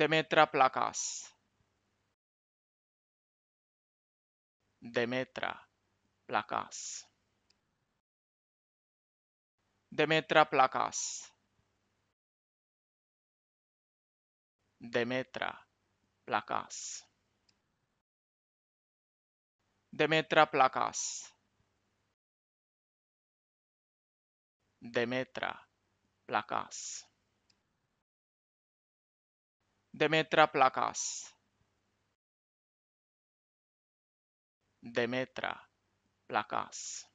Demetra Placas. Demetra Placas. Demetra Placas. Demetra Placas. Demetra Placas. Demetra Placas. Demetra Placas. Demetra Placas.